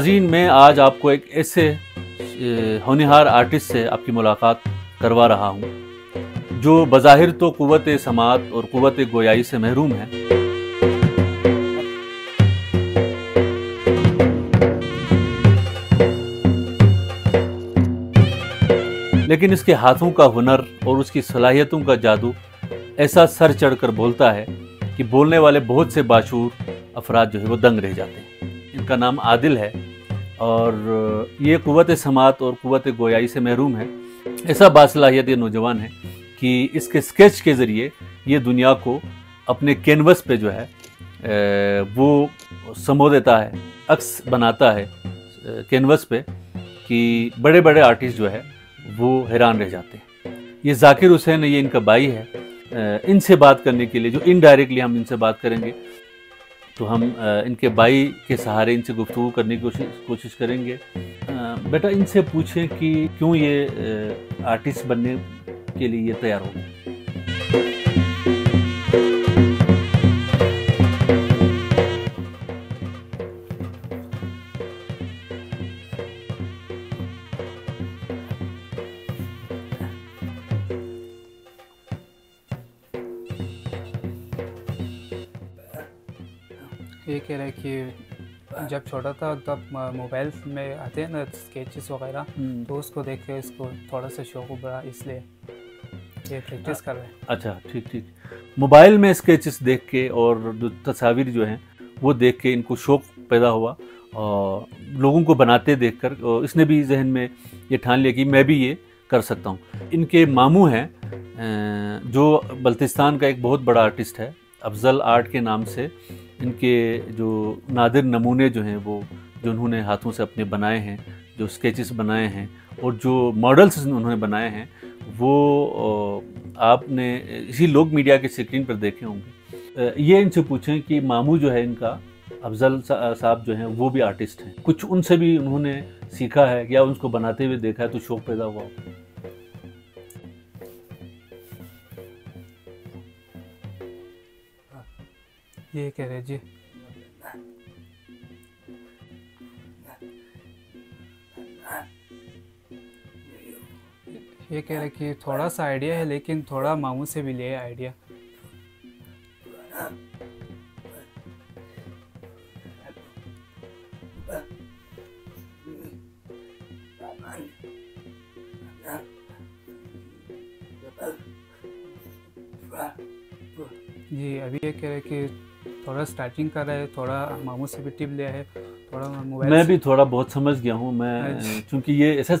नाजीन में आज आपको एक ऐसे होनहार आर्टिस्ट से आपकी मुलाकात करवा रहा हूँ जो बज़ाहिर तो कुत समात और कुत गोयाई से महरूम है लेकिन इसके हाथों का हुनर और उसकी सलाहियतों का जादू ऐसा सर चढ़कर बोलता है कि बोलने वाले बहुत से बाशूर अफराद जो है वो दंग रह जाते हैं इनका नाम आदिल है और ये क़वत समात और क़वत गोयाई से महरूम है ऐसा बासलाहियत ये नौजवान है कि इसके स्केच के ज़रिए ये दुनिया को अपने कैनवस पे जो है वो समो देता है अक्स बनाता है कैनवस पे कि बड़े बड़े आर्टिस्ट जो है वो हैरान रह जाते हैं ये जाकिर हुसैन ये इनका भाई है इनसे बात करने के लिए जो इनडायरेक्टली हम इनसे बात करेंगे तो हम इनके भाई के सहारे इनसे गुफ्तु करने की कोशिश कोशिश करेंगे बेटा इनसे पूछें कि क्यों ये आर्टिस्ट बनने के लिए तैयार हो ये कह रहे कि जब छोटा था तब मोबाइल में आते हैं ना स्केचेस वगैरह हम्म। तो उसको देख के इसको थोड़ा सा शौक उभरा इसलिए ये प्रैक्टिस कर रहे हैं अच्छा ठीक ठीक मोबाइल में स्केचेस देख के और जो तस्वीर जो हैं वो देख के इनको शौक पैदा हुआ और लोगों को बनाते देख और इसने भी जहन में ये ठान लिया कि मैं भी ये कर सकता हूँ इनके मामू हैं जो बल्तिस्तान का एक बहुत बड़ा आर्टिस्ट है अफजल आर्ट के नाम से इनके जो नादिर नमूने जो हैं वो जो उन्होंने हाथों से अपने बनाए हैं जो स्केचेस बनाए हैं और जो मॉडल्स उन्होंने बनाए हैं वो आपने इसी लोक मीडिया के स्क्रीन पर देखे होंगे ये इनसे पूछें कि मामू जो है इनका अफजल साहब जो हैं वो भी आर्टिस्ट हैं कुछ उनसे भी उन्होंने सीखा है या उनको बनाते हुए देखा है तो शौक पैदा हुआ ये कह रहे जी ये कह रहे कि थोड़ा सा आइडिया है लेकिन थोड़ा मामू से भी ले आइडिया स्टार्टिंग कर रहे हैं थोड़ा मामू से भी टिप लिया है थोड़ा मोबाइल मैं भी थोड़ा बहुत समझ गया हूँ मैं हाँ चूँकि ये ऐसा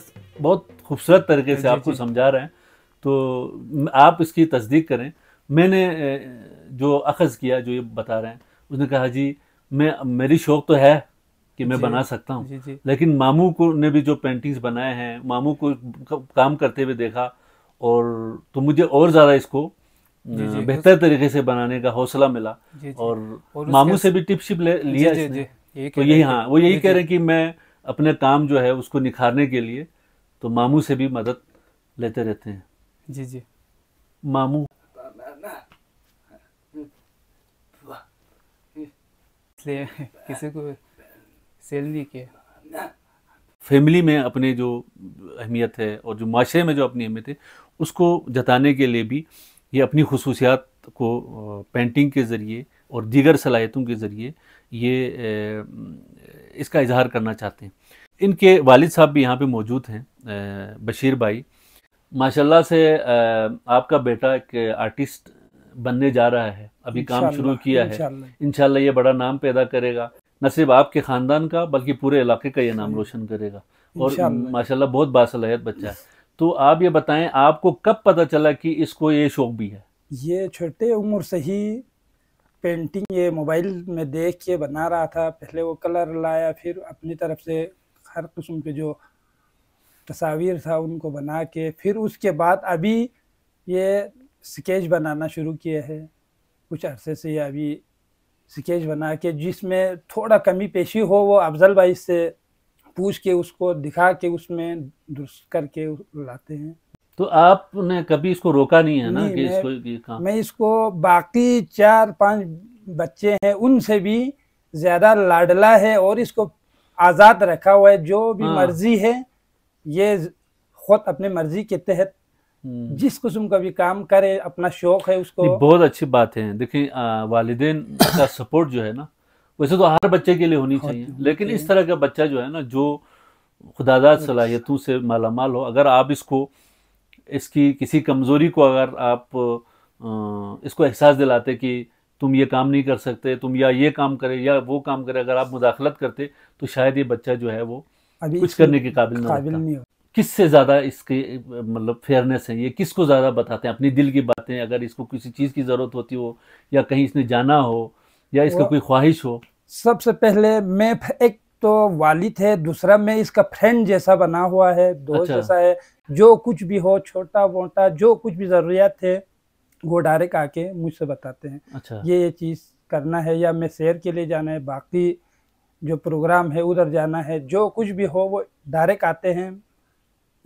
बहुत खूबसूरत तरीके से हाँ आपको समझा रहे हैं तो आप इसकी तस्दीक करें मैंने जो अखज़ किया जो ये बता रहे हैं उसने कहा जी मैं मेरी शौक़ तो है कि मैं बना सकता हूँ लेकिन मामू को ने भी जो पेंटिंग्स बनाए हैं मामू को काम करते हुए देखा और तो मुझे और ज़्यादा इसको बेहतर तरीके से बनाने का हौसला मिला और, मामू से भी टिपशिप लिया तो यही हाँ वो यही कह रहे हैं कि मैं अपने काम जो है उसको निखारने के लिए तो मामू से भी मदद लेते रहते हैं जी जी मामू इसलिए किसी को सेल नहीं किया फैमिली में अपने जो अहमियत है और जो माशरे में जो अपनी अहमियत है उसको जताने के लिए भी ये अपनी खसूसियात को पेंटिंग के ज़रिए और दीगर सलाहियतों के ज़रिए ये इसका इजहार करना चाहते हैं इनके वालिद साहब भी यहाँ पे मौजूद हैं बशीर भाई माशाल्लाह से आपका बेटा एक आर्टिस्ट बनने जा रहा है अभी काम शुरू किया है इनशाला ये बड़ा नाम पैदा करेगा न सिर्फ आपके ख़ानदान का बल्कि पूरे इलाके का ये नाम रोशन करेगा और माशाल्लाह बहुत बासलाहत बच्चा है तो आप ये बताएं आपको कब पता चला कि इसको ये शौक भी है ये छोटे उम्र से ही पेंटिंग ये मोबाइल में देख के बना रहा था पहले वो कलर लाया फिर अपनी तरफ से हर किस्म के जो तस्वीर था उनको बना के फिर उसके बाद अभी ये स्केच बनाना शुरू किया है कुछ अरसे से अभी स्केच बना के जिसमें थोड़ा कमी पेशी हो वो अफजल भाई से पूछ के उसको दिखा के उसमें दुरुस्त करके लाते हैं तो आपने कभी इसको रोका नहीं है ना नहीं, कि मैं, इसको कि काम मैं इसको बाकी चार पांच बच्चे हैं उनसे भी ज्यादा लाडला है और इसको आज़ाद रखा हुआ है जो भी हाँ। मर्जी है ये खुद अपने मर्जी के तहत हम्म। जिस किस्म का भी काम करे अपना शौक है उसको बहुत अच्छी बात है देखिए वालदेन का सपोर्ट जो है ना वैसे तो हर बच्चे के लिए होनी चाहिए लेकिन इस तरह का बच्चा जो है ना जो खुदादाद अच्छा। सलाहियतों से माला माल हो अगर आप इसको इसकी किसी कमज़ोरी को अगर आप इसको एहसास दिलाते कि तुम ये काम नहीं कर सकते तुम या ये काम करे या वो काम करे अगर आप मुदाखलत करते तो शायद ये बच्चा जो है वो कुछ करने के काबिल नहीं हो किससे ज़्यादा इसके मतलब फेयरनेस है ये किसको ज़्यादा बताते हैं अपनी दिल की बातें अगर इसको किसी चीज़ की ज़रूरत होती हो या कहीं इसने जाना हो या इसका कोई ख्वाहिश हो सबसे पहले मैं एक तो वालिद है दूसरा मैं इसका फ्रेंड जैसा बना हुआ है दोस्त अच्छा। जैसा है जो कुछ भी हो छोटा मोटा जो कुछ भी ज़रूरियात है वो डायरेक्ट आके मुझसे बताते हैं अच्छा। ये ये चीज़ करना है या मैं शहर के लिए जाना है बाकी जो प्रोग्राम है उधर जाना है जो कुछ भी हो वो डायरेक्ट आते हैं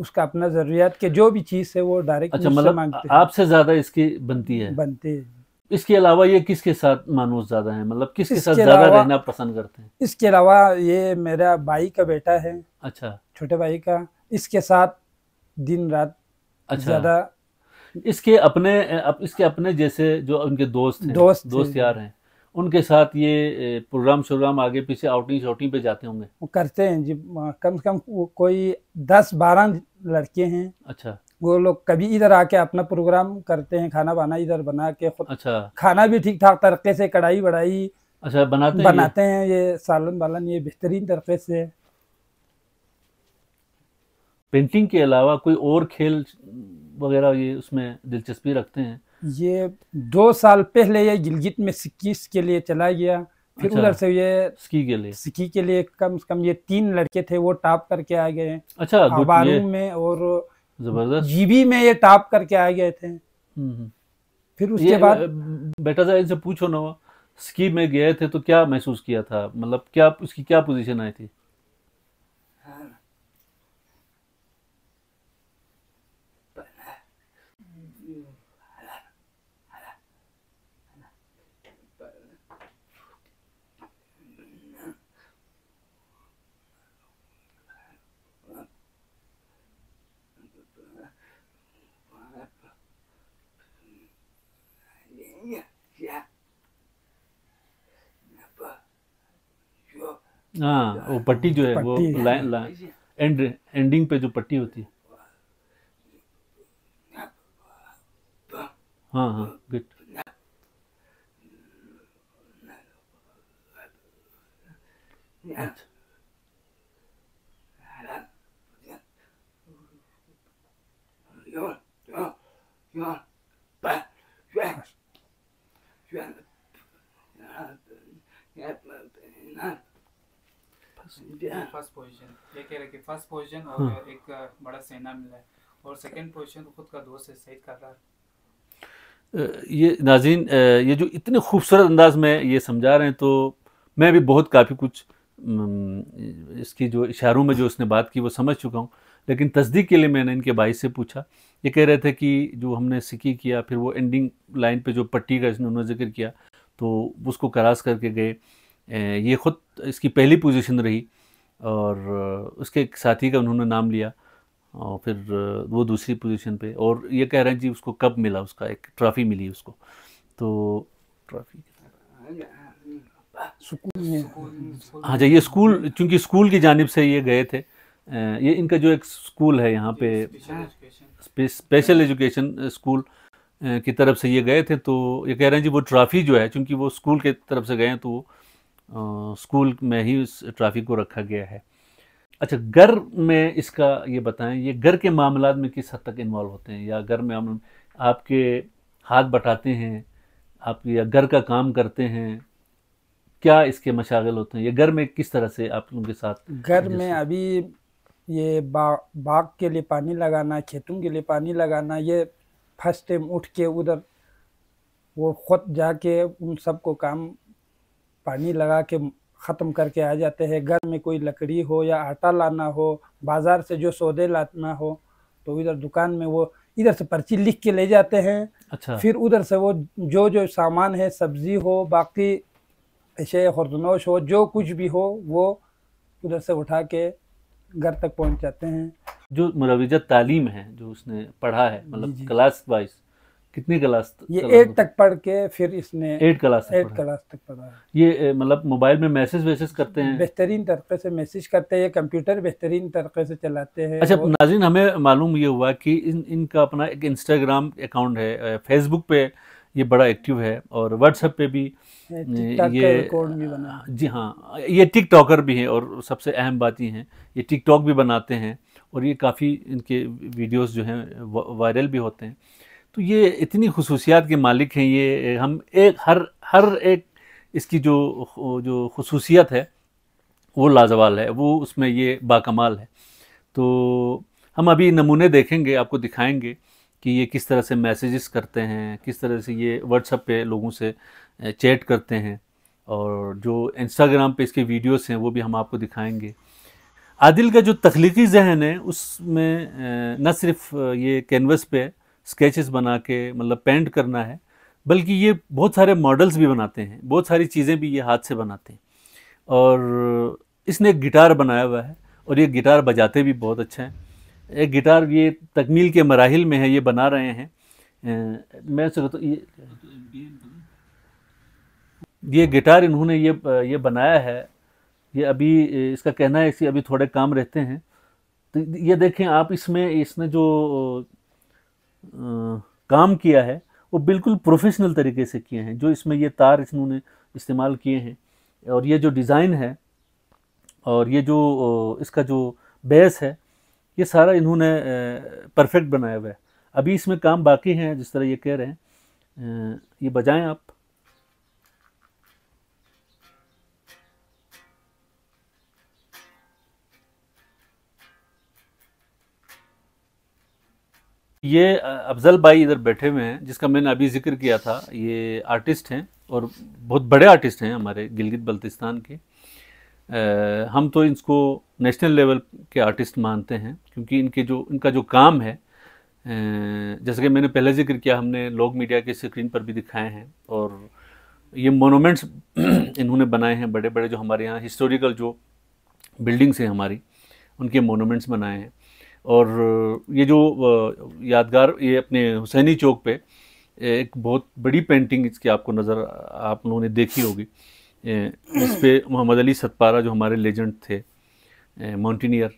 उसका अपना ज़रूरियात के जो भी चीज़ है वो डायरेक्ट अच्छा, मतलब मांगते हैं आपसे ज़्यादा इसकी बनती है बनती है इसके अलावा ये किसके साथ मानूस ज्यादा है मतलब किसके साथ ज्यादा रहना पसंद करते हैं इसके अलावा ये मेरा भाई का बेटा है अच्छा छोटे भाई का इसके साथ दिन रात अच्छा ज्यादा इसके अपने अप, इसके अपने जैसे जो उनके दोस्त हैं दोस्त दोस्त यार हैं उनके साथ ये प्रोग्राम शोग्राम आगे पीछे आउटिंग शाउटिंग पे जाते होंगे वो करते हैं जी कम से कम वो कोई दस बारह लड़के हैं अच्छा वो लोग कभी इधर आके अपना प्रोग्राम करते हैं खाना बाना इधर बना के खुद अच्छा खाना भी ठीक ठाक तरीके से कढ़ाई वढ़ाई अच्छा बनाते हैं बनाते हैं ये सालन वालन ये बेहतरीन तरीके से पेंटिंग के अलावा कोई और खेल वगैरह ये उसमें दिलचस्पी रखते हैं ये दो साल पहले ये गिलगित में सिक्की के लिए चला गया फिर अच्छा, उधर से ये सिक्की के लिए सिक्की के लिए कम से कम ये तीन लड़के थे वो टॉप करके आ गए अच्छा में और जबरदस्त जीबी में ये टॉप करके आ गए थे हम्म, हम्म। फिर उसके बाद बेटा साहब इनसे पूछो ना स्की में गए थे तो क्या महसूस किया था मतलब क्या उसकी क्या पोजीशन आई थी हाँ वो पट्टी जो है वो ला, ला, एंड एंडिंग पे जो पट्टी होती है हाँ हाँ गुड अच्छा फर्स्ट पोजीशन ये और हम्म। एक बड़ा सेना मिला है और सेकंड पोजीशन तो खुद का दोस्त है सही कर रहा है ये नाजीन ये जो इतने खूबसूरत अंदाज में ये समझा रहे हैं तो मैं भी बहुत काफ़ी कुछ इसकी जो इशारों में जो उसने बात की वो समझ चुका हूँ लेकिन तस्दीक के लिए मैंने इनके भाई से पूछा ये कह रहे थे कि जो हमने सिकी किया फिर वो एंडिंग लाइन पे जो पट्टी का इसने उन्होंने जिक्र किया तो उसको क्रॉस करके गए ये ख़ुद इसकी पहली पोजीशन रही और उसके एक साथी का उन्होंने नाम लिया और फिर वो दूसरी पोजीशन पे और ये कह रहे हैं जी उसको कब मिला उसका एक ट्रॉफ़ी मिली उसको तो ट्रॉफ़ी हाँ जी ये स्कूल चूँकि स्कूल की जानब से ये गए थे ये इनका जो एक स्कूल है यहाँ पे स्पेशल एजुकेशन स्कूल की तरफ से ये गए थे तो ये कह रहे हैं जी वो ट्रॉफ़ी जो है चूँकि वो स्कूल के तरफ से गए हैं तो स्कूल uh, में ही उस ट्रॉफ़ी को रखा गया है अच्छा घर में इसका ये बताएं ये घर के मामला में किस हद तक इन्वॉल्व होते हैं या घर में हम आपके हाथ बटाते हैं आप या घर का काम करते हैं क्या इसके मशागल होते हैं ये घर में किस तरह से आप लोगों के साथ घर में अभी ये बा, बाग के लिए पानी लगाना खेतों के लिए पानी लगाना ये फर्स्ट टाइम उठ के उधर वो खुद जाके उन सबको काम पानी लगा के ख़त्म करके आ जाते हैं घर में कोई लकड़ी हो या आटा लाना हो बाज़ार से जो सौदे लाना हो तो इधर दुकान में वो इधर से पर्ची लिख के ले जाते हैं अच्छा फिर उधर से वो जो जो सामान है सब्जी हो बाकी ऐसे खुरदनोश हो जो कुछ भी हो वो उधर से उठा के घर तक पहुँच जाते हैं जो मुरवीजा मतलब तालीम है जो उसने पढ़ा है मतलब क्लास वाइज कितनी क्लास ये एट तक पढ़ के फिर इसने एट क्लास एट क्लास तक पढ़ा ये मतलब मोबाइल में मैसेज वैसेज करते हैं बेहतरीन तरीके से मैसेज करते हैं कंप्यूटर बेहतरीन तरीके से चलाते हैं अच्छा नाजिन हमें मालूम ये हुआ कि इन इनका अपना एक इंस्टाग्राम अकाउंट है फेसबुक पे ये बड़ा एक्टिव है और व्हाट्सएप पे भी ये भी बना जी हाँ ये टिकटॉकर भी हैं और सबसे अहम बात ये है ये टिकटॉक भी बनाते हैं और ये काफ़ी इनके वीडियोस जो हैं वायरल भी होते हैं तो ये इतनी खसूसियात के मालिक हैं ये हम एक हर हर एक इसकी जो जो खसूसियत है वो लाजवाल है वो उसमें ये बाकमाल है तो हम अभी नमूने देखेंगे आपको दिखाएंगे कि ये किस तरह से मैसेजेस करते हैं किस तरह से ये व्हाट्सअप पे लोगों से चैट करते हैं और जो इंस्टाग्राम पे इसके वीडियोस हैं वो भी हम आपको दिखाएंगे आदिल का जो तख्लीकी जहन है उसमें न सिर्फ ये कैनवस पे स्केचेस बना के मतलब पेंट करना है बल्कि ये बहुत सारे मॉडल्स भी बनाते हैं बहुत सारी चीज़ें भी ये हाथ से बनाते हैं और इसने एक गिटार बनाया हुआ है और ये गिटार बजाते भी बहुत अच्छा है एक गिटार ये तकमील के मराहल में है ये बना रहे हैं मैं सोचता ये ये गिटार इन्होंने ये ये बनाया है ये अभी इसका कहना है इसी अभी थोड़े काम रहते हैं तो ये देखें आप इसमें इसने जो आ, काम किया है वो बिल्कुल प्रोफेशनल तरीके से किए हैं जो इसमें ये तार इन्होंने इस्तेमाल किए हैं और ये जो डिज़ाइन है और ये जो इसका जो बेस है ये सारा इन्होंने परफेक्ट बनाया हुआ है अभी इसमें काम बाकी हैं जिस तरह ये कह रहे हैं ये बजाएं आप ये अफजल भाई इधर बैठे हुए हैं जिसका मैंने अभी जिक्र किया था ये आर्टिस्ट हैं और बहुत बड़े आर्टिस्ट हैं हमारे गिलगित बल्तिस्तान के हम तो इसको नेशनल लेवल के आर्टिस्ट मानते हैं क्योंकि इनके जो इनका जो काम है जैसे कि मैंने पहले जिक्र किया हमने लोग मीडिया के स्क्रीन पर भी दिखाए हैं और ये मोनूमेंट्स इन्होंने बनाए हैं बड़े बड़े जो हमारे यहाँ हिस्टोरिकल जो बिल्डिंग्स हैं हमारी उनके मोनोमेंट्स बनाए हैं और ये जो यादगार ये अपने हुसैनी चौक पे एक बहुत बड़ी पेंटिंग इसकी आपको नज़र आप लोगों ने देखी होगी इस पर मोहम्मद अली सतपारा जो हमारे लेजेंड थे माउंटेनियर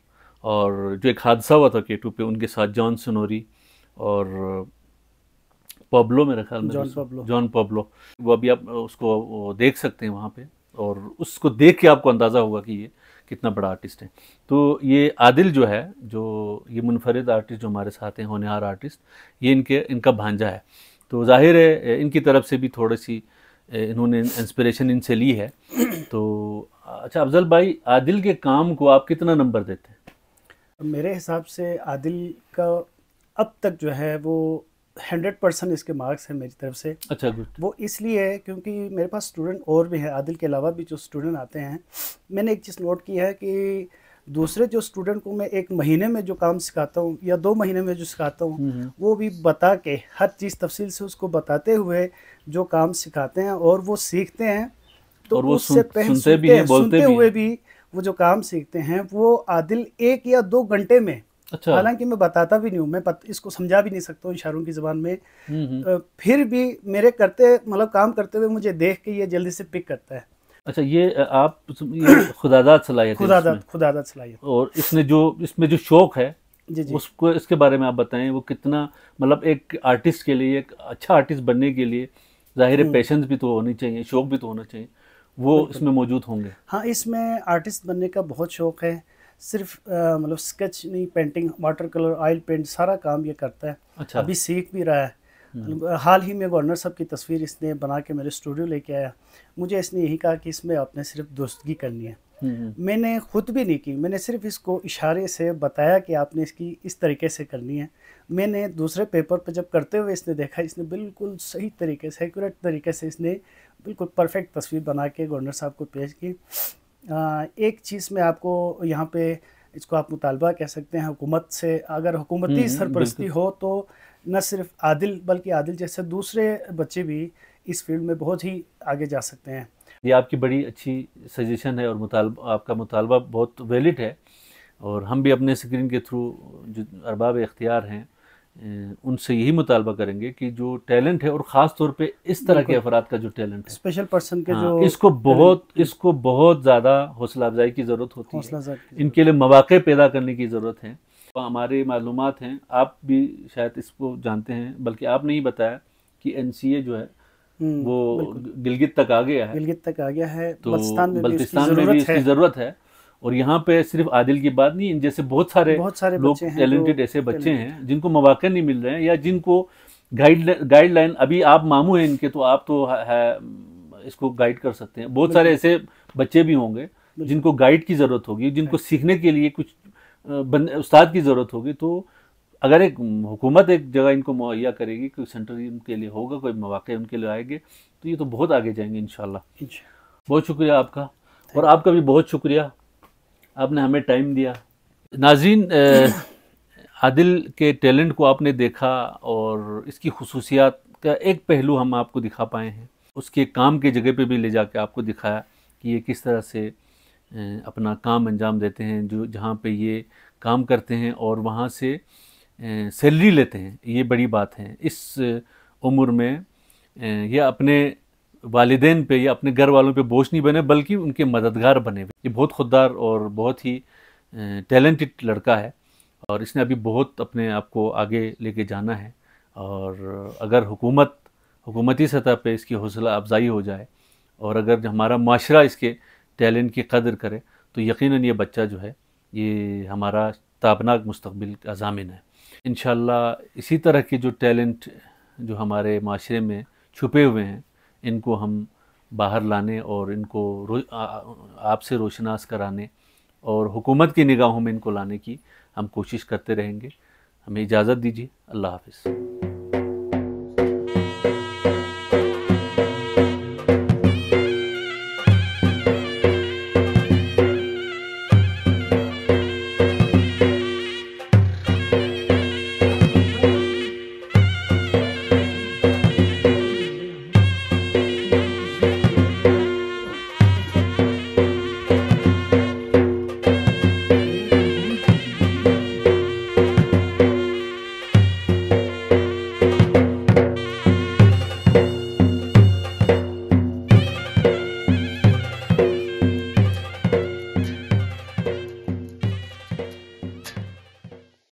और जो एक हादसा हुआ था के टू पे उनके साथ जॉन सनोरी और पब्लो मेरा ख्याल जॉन पब्लो जॉन पब्लो वो अभी आप उसको देख सकते हैं वहाँ पे और उसको देख के आपको अंदाज़ा होगा कि ये कितना बड़ा आर्टिस्ट है तो ये आदिल जो है जो ये मुनफरद आर्टिस्ट जो हमारे साथ हैं होनहार आर्टिस्ट ये इनके इनका भांजा है तो जाहिर है इनकी तरफ से भी थोड़ी सी इन्होंने इंस्पिरेशन इनसे ली है तो अच्छा अफजल भाई आदिल के काम को आप कितना नंबर देते हैं मेरे हिसाब से आदिल का अब तक जो है वो हंड्रेड परसेंट इसके मार्क्स हैं मेरी तरफ से अच्छा गुड वो इसलिए है क्योंकि मेरे पास स्टूडेंट और भी हैं आदिल के अलावा भी जो स्टूडेंट आते हैं मैंने एक चीज़ नोट की है कि दूसरे जो स्टूडेंट को मैं एक महीने में जो काम सिखाता हूँ या दो महीने में जो सिखाता हूँ हम्म, हम्म। वो भी बता के हर चीज़ तफसील से उसको बताते हुए जो काम सिखाते हैं और वो सीखते हैं तो और वो उससे पहले सुनते, भी हैं, सुनते भी हुए भी वो जो काम सीखते हैं वो आदिल एक या दो घंटे में अच्छा हालांकि मैं बताता भी नहीं हूँ मैं पत, इसको समझा भी नहीं सकता हूँ इशारों की ज़बान में हम्म, फिर भी मेरे करते मतलब काम करते हुए मुझे देख के ये जल्दी से पिक करता है अच्छा ये आप ये खुदादाद सलाहियत खुदादाद खुदादाद सलाहियत और इसमें जो इसमें जो शौक है जी जी उसको इसके बारे में आप बताएं वो कितना मतलब एक आर्टिस्ट के लिए एक अच्छा आर्टिस्ट बनने के लिए ज़ाहिर हम्म। पैशन भी तो होनी चाहिए शौक भी तो होना चाहिए वो इसमें मौजूद होंगे हाँ इसमें आर्टिस्ट बनने का बहुत शौक है सिर्फ मतलब स्केच नहीं painting water colour oil paint सारा काम ये करता है अच्छा अभी सीख भी रहा है हम्म। हाल ही में गवर्नर साहब की तस्वीर इसने बना के मेरे स्टूडियो लेके आया मुझे इसने यही कहा कि इसमें आपने सिर्फ दोस्तगी करनी है हम्म, हम्म। मैंने खुद भी नहीं की मैंने सिर्फ इसको इशारे से बताया कि आपने इसकी इस तरीके से करनी है मैंने दूसरे पेपर पर जब करते हुए इसने देखा इसने बिल्कुल सही तरीके से एक्यूरेट तरीके से इसने बिल्कुल परफेक्ट तस्वीर बना के गवर्नर साहब को पेश की एक चीज़ में आपको यहाँ पे इसको आप मुतालबा कह सकते हैं हुकूमत से अगर हुकूमती सरपरस्ती हो तो न सिर्फ आदिल बल्कि आदिल जैसे दूसरे बच्चे भी इस फील्ड में बहुत ही आगे जा सकते हैं ये आपकी बड़ी अच्छी सजेशन है और मुतालबा आपका मुतालबा बहुत वैलिड है और हम भी अपने स्क्रीन के थ्रू जो अरबाब इख्तियार हैं उनसे यही मुतालबा करेंगे कि जो टैलेंट है और ख़ास तौर पे इस तरह के अफराद का जो टैलेंट है स्पेशल पर्सन के हाँ, जो इसको बहुत इसको बहुत ज़्यादा हौसला अफजाई की ज़रूरत होती है इनके लिए मौाक़े पैदा करने की ज़रूरत है हमारे मालूम हैं आप भी शायद इसको जानते हैं बल्कि आप नहीं बताया कि एन जो है हम्म, वो गिलगित तक आ गया है गिलगित तक आ गया है तो बल्तिस्तान में बल्तिस्तान भी इसकी है। ज़रूरत है और यहाँ पे सिर्फ आदिल की बात नहीं जैसे बहुत सारे बहुत सारे लोग टैलेंटेड ऐसे बच्चे हैं जिनको मौाक़े नहीं मिल रहे हैं या जिनको गाइड गाइडलाइन अभी आप मामू हैं इनके तो आप तो है इसको गाइड कर सकते हैं बहुत सारे ऐसे बच्चे भी होंगे जिनको गाइड की ज़रूरत होगी जिनको सीखने के लिए कुछ बंद उस्ताद की ज़रूरत होगी तो अगर एक हुकूमत एक जगह इनको मुहैया करेगी कोई सेंटर इनके लिए होगा कोई मौाक़े उनके लिए आएंगे तो ये तो बहुत आगे जाएंगे इन बहुत शुक्रिया आपका और आपका भी बहुत शुक्रिया आपने हमें टाइम दिया नाजीन आदिल के टैलेंट को आपने देखा और इसकी खसूसियात का एक पहलू हम आपको दिखा पाए हैं उसके काम के जगह पे भी ले जाके आपको दिखाया कि ये किस तरह से अपना काम अंजाम देते हैं जो जहाँ पे ये काम करते हैं और वहाँ से सैलरी लेते हैं ये बड़ी बात है इस उम्र में ये अपने वालदेन पे या अपने घर वालों पे बोझ नहीं बने बल्कि उनके मददगार बने ये बहुत खुददार और बहुत ही टैलेंटेड लड़का है और इसने अभी बहुत अपने आप को आगे लेके जाना है और अगर हुकूमत हुकूमती सतह पे इसकी हौसला अफजाई हो जाए और अगर हमारा माशरा इसके टैलेंट की कदर करे तो यकीन ये बच्चा जो है ये हमारा ताबनाक मुस्तबिल का जामिन है इन इसी तरह के जो टैलेंट जो हमारे माशरे में छुपे हुए हैं इनको हम बाहर लाने और इनको आपसे रोशनास कराने और हुकूमत की निगाहों में इनको लाने की हम कोशिश करते रहेंगे हमें इजाज़त दीजिए अल्लाह हाफिज़